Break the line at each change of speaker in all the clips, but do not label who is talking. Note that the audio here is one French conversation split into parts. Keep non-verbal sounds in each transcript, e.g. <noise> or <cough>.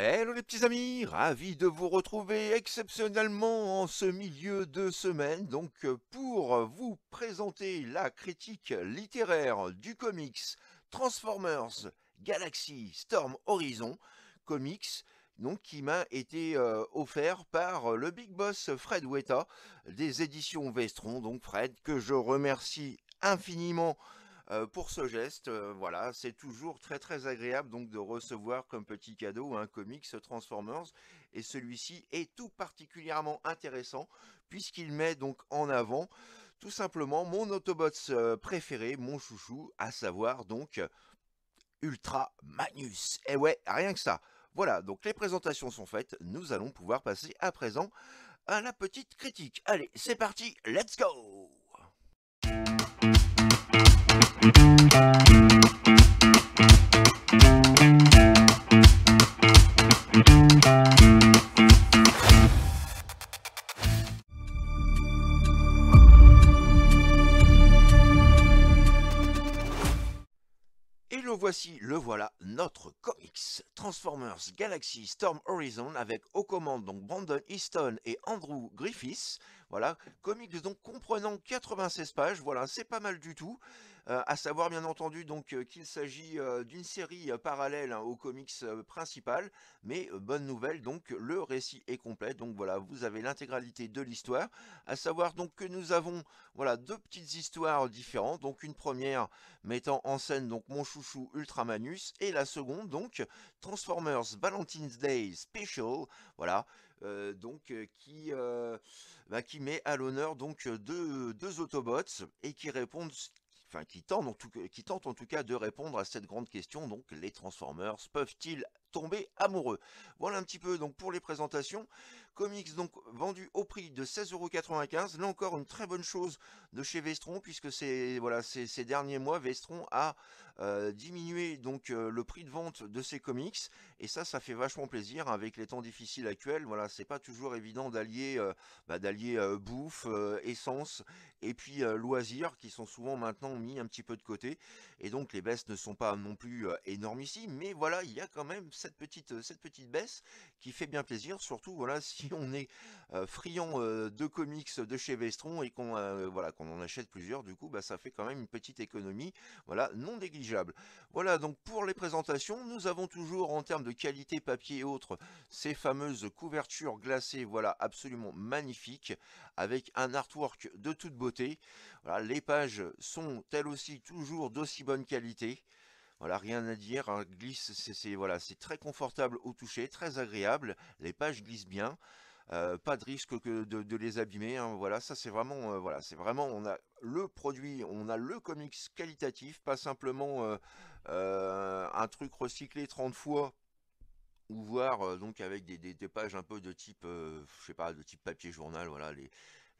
Hello les petits amis, ravi de vous retrouver exceptionnellement en ce milieu de semaine donc euh, pour vous présenter la critique littéraire du comics Transformers Galaxy Storm Horizon comics donc qui m'a été euh, offert par le big boss Fred Weta des éditions Vestron donc Fred que je remercie infiniment euh, pour ce geste. Euh, voilà, c'est toujours très très agréable donc de recevoir comme petit cadeau un comics Transformers et celui-ci est tout particulièrement intéressant puisqu'il met donc en avant tout simplement mon Autobots euh, préféré, mon chouchou, à savoir donc Ultra Magnus. Et eh ouais, rien que ça. Voilà, donc les présentations sont faites, nous allons pouvoir passer à présent à la petite critique. Allez, c'est parti, let's go et le voici, le voilà, notre comics Transformers Galaxy Storm Horizon avec aux commandes donc Brandon Easton et Andrew Griffiths. Voilà, comics donc comprenant 96 pages, voilà, c'est pas mal du tout. Euh, à savoir bien entendu donc euh, qu'il s'agit euh, d'une série parallèle hein, au comics principal, mais bonne nouvelle donc le récit est complet. Donc voilà, vous avez l'intégralité de l'histoire, à savoir donc que nous avons voilà deux petites histoires différentes. Donc une première mettant en scène donc mon chouchou Ultramanus et la seconde donc Transformers Valentine's Day Special. Voilà, donc qui bah, qui met à l'honneur donc deux, deux Autobots et qui répondent qui tente en tout, en tout cas de répondre à cette grande question, donc les Transformers peuvent-ils tomber amoureux Voilà un petit peu donc pour les présentations. Comics donc vendu au prix de 16,95€. Là encore une très bonne chose de chez Vestron puisque c'est voilà ces, derniers mois Vestron a euh, diminué donc euh, le prix de vente de ses comics et ça ça fait vachement plaisir avec les temps difficiles actuels. Voilà c'est pas toujours évident d'allier euh, bah, d'allier bouffe, essence et puis loisirs qui sont souvent maintenant mis un petit peu de côté et donc les baisses ne sont pas non plus énormes ici mais voilà il y a quand même cette petite cette petite baisse qui fait bien plaisir, surtout voilà <laughs> si on est friand de comics de chez Vestron et qu'on voilà qu'on en achète plusieurs, du coup bah ça fait quand même une petite économie, voilà non négligeable. Voilà donc pour les présentations, nous avons toujours en termes de qualité papier et autres ces fameuses couvertures glacées, voilà absolument magnifiques avec un artwork de toute beauté. Voilà les pages sont elles aussi toujours d'aussi bonne qualité. Voilà, rien à dire, hein, glisse, c'est voilà, très confortable au toucher, très agréable, les pages glissent bien. Euh, pas de risque de, les abîmer. Hein, voilà, ça c'est vraiment, euh, voilà, c'est vraiment, on a le produit, on a le comics qualitatif, pas simplement euh, un truc recyclé 30 fois ou voir donc avec des, pages un peu de type, je sais pas, de type papier journal, voilà,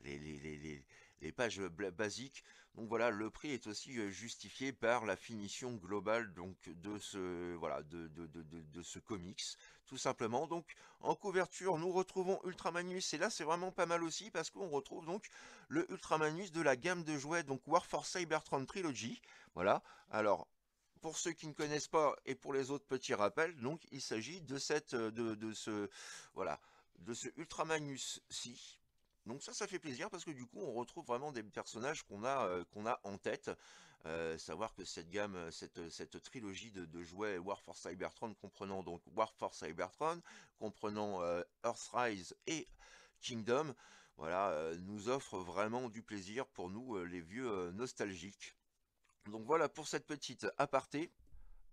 les pages basiques. Donc voilà, le prix est aussi justifié par la finition globale donc de ce voilà de, ce comics, tout simplement. Donc en couverture, nous retrouvons Ultramanus, et là c'est vraiment pas mal aussi parce qu'on retrouve donc le Ultramanus de la gamme de jouets, donc War for Cybertron Trilogy. Voilà. Alors pour ceux qui ne connaissent pas et pour les autres petits rappels, donc il s'agit de cette de, ce voilà de ce Ultramanus ci donc ça, ça fait plaisir parce que du coup, on retrouve vraiment des personnages qu'on a, euh, qu'on a en tête. Euh, savoir que cette gamme, euh, cette, cette trilogie de, jouets War for Cybertron, comprenant donc War for Cybertron, comprenant Earthrise et Kingdom, voilà, nous offre vraiment du plaisir pour nous, les vieux nostalgiques. Donc voilà pour cette petite aparté.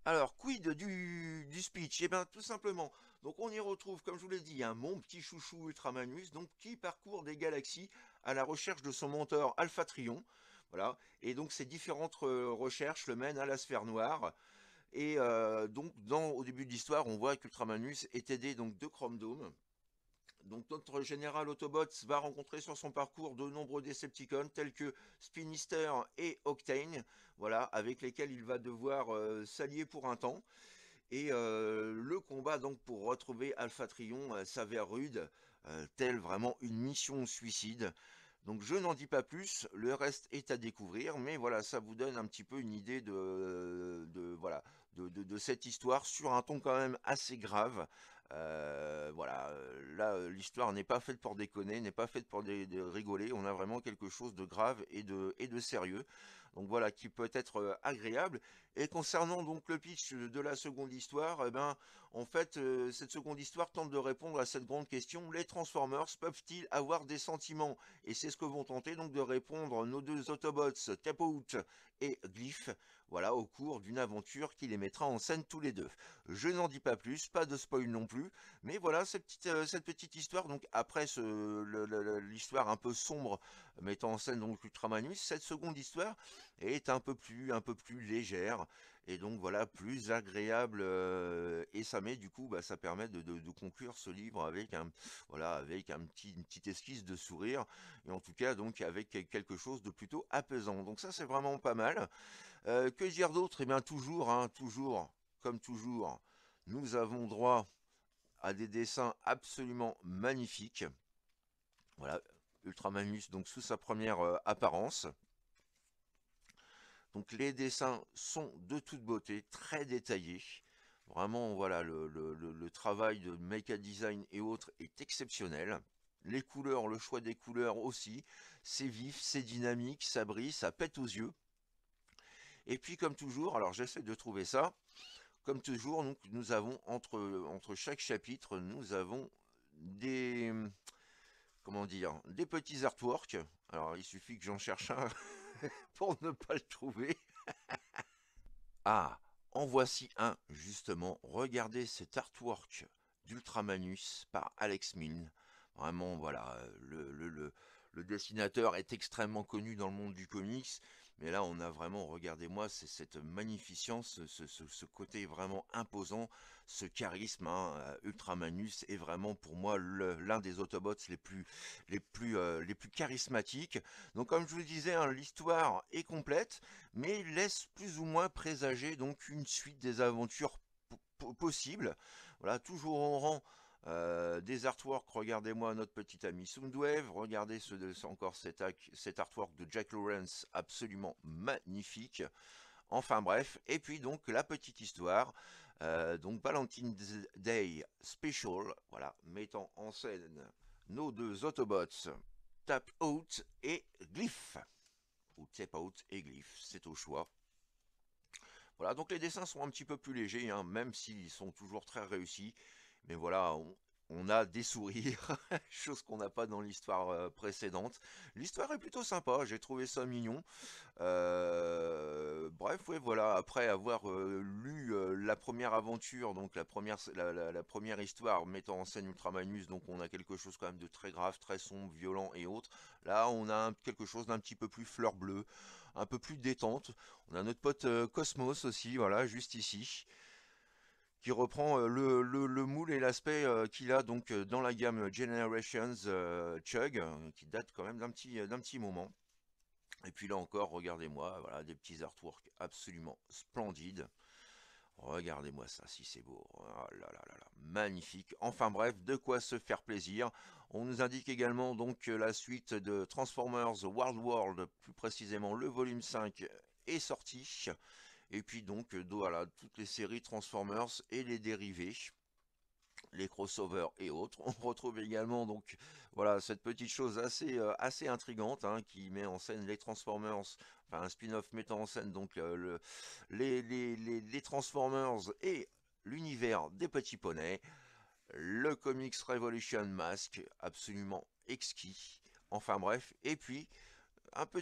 Alors, quid du, du speech Eh bien, tout simplement, donc on y retrouve, comme je vous l'ai dit, un hein, mon petit chouchou Ultramanus, donc qui parcourt des galaxies à la recherche de son mentor Alpha Trion. Voilà. Et donc ces différentes euh, recherches le mènent à la sphère noire. Et euh, donc au début de l'histoire, on voit qu'Ultramanus est aidé donc de Chromedome. Donc notre général Autobots va rencontrer sur son parcours de nombreux Decepticons tels que Spinister et Octane, voilà, avec lesquels il va devoir euh, s'allier pour un temps. Et le combat donc pour retrouver Alpha Trion s'avère rude, tel telle vraiment une mission suicide. Donc je n'en dis pas plus, le reste est à découvrir, mais voilà, ça vous donne un petit peu une idée de, voilà, de, cette histoire sur un ton quand même assez grave. voilà, là l'histoire n'est pas faite pour déconner, n'est pas faite pour rigoler, on a vraiment quelque chose de grave et de, et de sérieux. Donc voilà, qui peut être agréable. Et concernant donc le pitch de la seconde histoire, eh ben, en fait, cette seconde histoire tente de répondre à cette grande question, les Transformers peuvent-ils avoir des sentiments Et c'est ce que vont tenter donc de répondre nos deux Autobots, Tapout et Glyph, voilà, au cours d'une aventure qui les mettra en scène tous les deux. Je n'en dis pas plus, pas de spoil non plus, mais voilà, cette petite, cette petite histoire, donc après l'histoire un peu sombre mettant en scène donc Ultramanus, cette seconde histoire est un peu plus, un peu plus légère et donc voilà, plus agréable euh, et ça met du coup, bah, ça permet de, conclure ce livre avec un, voilà, avec un petit, une petite esquisse de sourire et en tout cas donc avec quelque chose de plutôt apaisant. Donc ça c'est vraiment pas mal. Euh, que dire d'autre Eh bien toujours, hein, toujours, comme toujours, nous avons droit à des dessins absolument magnifiques. Voilà, Ultramamus donc sous sa première euh, apparence. Donc les dessins sont de toute beauté, très détaillés. Vraiment, voilà, le, travail de Mecha Design et autres est exceptionnel. Les couleurs, le choix des couleurs aussi, c'est vif, c'est dynamique, ça brille, ça pète aux yeux. Et puis comme toujours, alors j'essaie de trouver ça, comme toujours, donc, nous avons entre, entre chaque chapitre, nous avons des, comment dire, des petits artworks. Alors, il suffit que j'en cherche un <laughs> pour ne pas le trouver. <laughs> ah, en voici un, justement. Regardez cet artwork d'Ultramanus par Alex Milne. Vraiment, voilà, euh, le, dessinateur est extrêmement connu dans le monde du comics. Mais là, on a vraiment, regardez-moi, c'est cette magnificence, ce, ce, côté vraiment imposant, ce charisme. Hein, euh, ultramanus est vraiment pour moi l'un des Autobots les plus, les plus, euh, les plus charismatiques. Donc, comme je vous le disais, hein, l'histoire est complète, mais laisse plus ou moins présager donc une suite des aventures possibles. Voilà, toujours en rang... Euh, des artworks, regardez-moi notre petit ami Soundwave, regardez ce encore cet, artwork de Jack Lawrence, absolument magnifique. Enfin bref, et puis donc la petite histoire, euh, donc Valentine's Day Special, voilà, mettant en scène nos deux Autobots, Tap Out et Glyph, ou Tap Out et Glyph, c'est au choix. Voilà, donc les dessins sont un petit peu plus légers, hein, même s'ils sont toujours très réussis. Mais voilà, on, a des sourires, <laughs> chose qu'on n'a pas dans l'histoire euh, précédente. L'histoire est plutôt sympa, j'ai trouvé ça mignon. Euh, bref, ouais, voilà, après avoir euh, lu la première aventure, donc la première, la, première histoire mettant en scène Ultramanus, donc on a quelque chose quand même de très grave, très sombre, violent et autre. Là, on a quelque chose d'un petit peu plus fleur bleue, un peu plus détente. On a notre pote Cosmos aussi, voilà, juste ici reprend euh, le, moule et l'aspect euh, qu'il a donc euh, dans la gamme Generations Chug, qui date quand même d'un petit, petit moment. Et puis là encore, regardez-moi, voilà, des petits artworks absolument splendides. Regardez-moi ça, si c'est beau. Oh là magnifique. Enfin bref, de quoi se faire plaisir. On nous indique également donc la suite de Transformers World World, plus précisément le volume 5 est sorti. Et puis donc, euh, voilà, toutes les séries Transformers et les dérivés les crossovers et autres. <laughs> On retrouve également donc voilà cette petite chose assez euh, assez intrigante hein, qui met en scène les Transformers, enfin un spin-off mettant en scène donc euh, les, les, les, Transformers et l'univers des petits poneys. Le comics Revolution Mask, absolument exquis. Enfin bref, et puis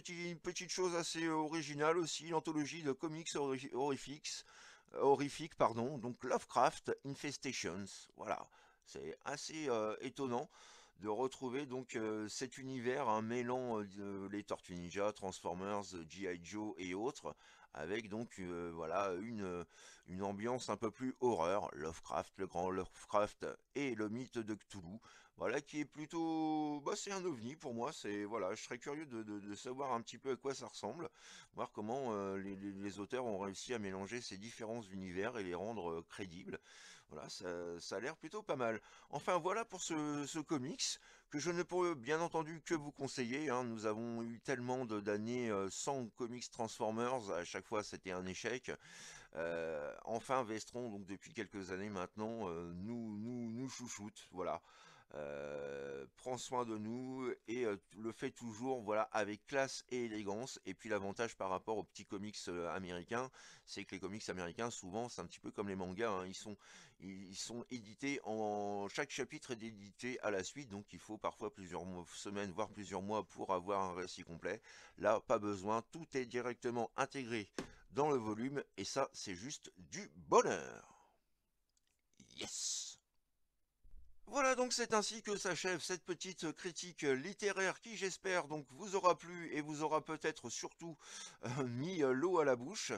une petite chose assez originale aussi, l'anthologie de comics horrifiques, pardon, donc Lovecraft Infestations. Voilà, c'est assez euh, étonnant de retrouver donc euh, cet univers un mêlant euh, les Tortues Ninja, Transformers, G.I. Joe et autres avec donc euh, voilà euh, une, ambiance un peu plus horreur, Lovecraft, le grand Lovecraft et le mythe de Cthulhu, voilà qui est plutôt, bah, c'est un ovni pour moi, c'est voilà, je serais curieux de, savoir un petit peu à quoi ça ressemble, voir comment euh, les, les, auteurs ont réussi à mélanger ces différents univers et les rendre crédibles. Voilà, ça, a l'air plutôt pas mal. Enfin voilà pour ce, comics, que je ne pourrais bien entendu que vous conseiller. Hein. Nous avons eu tellement d'années euh, sans comics Transformers, à chaque fois c'était un échec. Euh, enfin Vestron, donc depuis quelques années maintenant, euh, nous, nous, nous chouchoute, voilà. Euh, prends prend soin de nous et euh, le fait toujours voilà avec classe et élégance. Et puis l'avantage par rapport aux petits comics euh, américains, c'est que les comics américains, souvent, c'est un petit peu comme les mangas, hein. ils, sont, ils sont édités en... Chaque chapitre est édité à la suite, donc il faut parfois plusieurs semaines, voire plusieurs mois pour avoir un récit complet. Là, pas besoin, tout est directement intégré dans le volume, et ça, c'est juste du bonheur. Yes voilà donc c'est ainsi que s'achève cette petite euh, critique euh, littéraire qui j'espère donc vous aura plu et vous aura peut-être surtout euh, <laughs> mis l'eau à la bouche.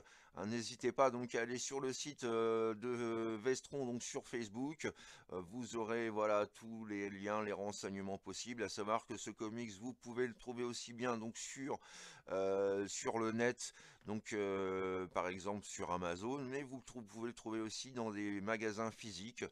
N'hésitez pas donc à aller sur le site de Vestron donc sur Facebook. vous aurez voilà tous les liens, les renseignements possibles. À savoir que ce comics vous pouvez le trouver aussi bien donc sur sur le net, donc par exemple sur Amazon, mais vous pouvez le trouver aussi dans des magasins physiques.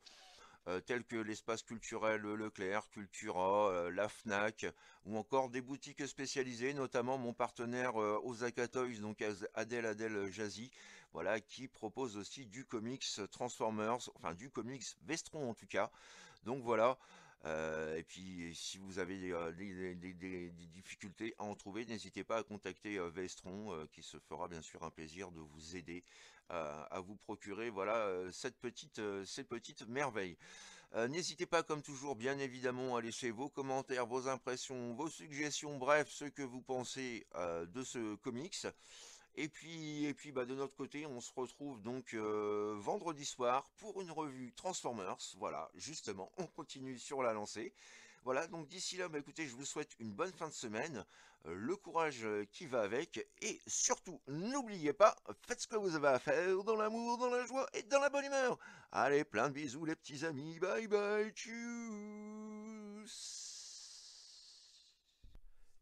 Euh, tels que l'espace culturel Leclerc, Cultura, euh, la FNAC, ou encore des boutiques spécialisées, notamment mon partenaire aux euh, Osaka donc Adèle Adèle Jazzy, voilà, qui propose aussi du comics Transformers, enfin du comics Vestron en tout cas. Donc voilà, et puis, si vous avez des, difficultés à en trouver, n'hésitez pas à contacter Vestron, qui se fera bien sûr un plaisir de vous aider à vous procurer voilà euh, cette petite, euh, ces petites merveilles. Euh, n'hésitez pas comme toujours bien évidemment à laisser vos commentaires, vos impressions, vos suggestions, bref ce que vous pensez de ce comics. Et puis, et puis bah, de notre côté, on se retrouve donc vendredi soir pour une revue Transformers. Voilà, justement, on continue sur la lancée. Voilà, donc d'ici là, bah, écoutez, je vous souhaite une bonne fin de semaine, euh, le courage euh, qui va avec, et surtout, n'oubliez pas, faites ce que vous avez à faire dans l'amour, dans la joie et dans la bonne humeur. Allez, plein de bisous les petits amis, bye bye, tchuss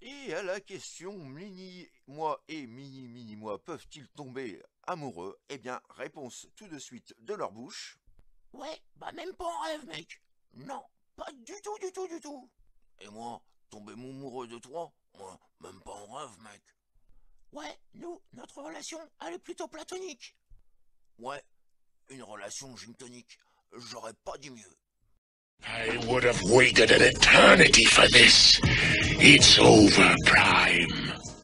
et à la question Mini moi et Mini Mini moi peuvent-ils tomber amoureux Eh bien, réponse tout de suite de leur bouche. Ouais, bah même pas en rêve, mec. Non, pas du tout, du tout, du tout. Et moi, tomber amoureux de toi Moi, même pas en rêve, mec. Ouais, nous, notre relation, elle est plutôt platonique. Ouais, une relation gymtonique, J'aurais pas dit mieux. I would have waited an eternity for this. It's over, Prime.